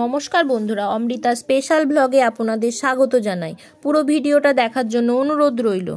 নমস্কার বন্ধুরা অমৃতা স্পেশাল ব্লগে আপনাদের স্বাগত জানাই পুরো ভিডিওটা দেখার জন্য অনুরোধ রইল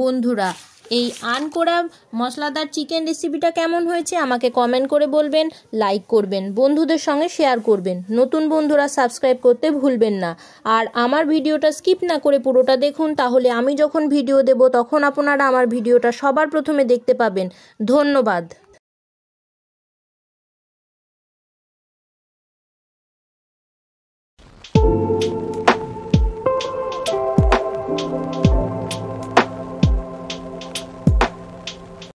বন্ধুরা এই আন করা মশলাদার চিকেন রেসিপিটা কেমন হয়েছে আমাকে কমেন্ট করে বলবেন লাইক করবেন বন্ধুদের সঙ্গে শেয়ার করবেন নতুন বন্ধুরা সাবস্ক্রাইব করতে ভুলবেন না আর আমার ভিডিওটা স্কিপ না করে পুরোটা দেখুন তাহলে আমি যখন ভিডিও দেব তখন আপনারা আমার ভিডিওটা সবার প্রথমে দেখতে পাবেন ধন্যবাদ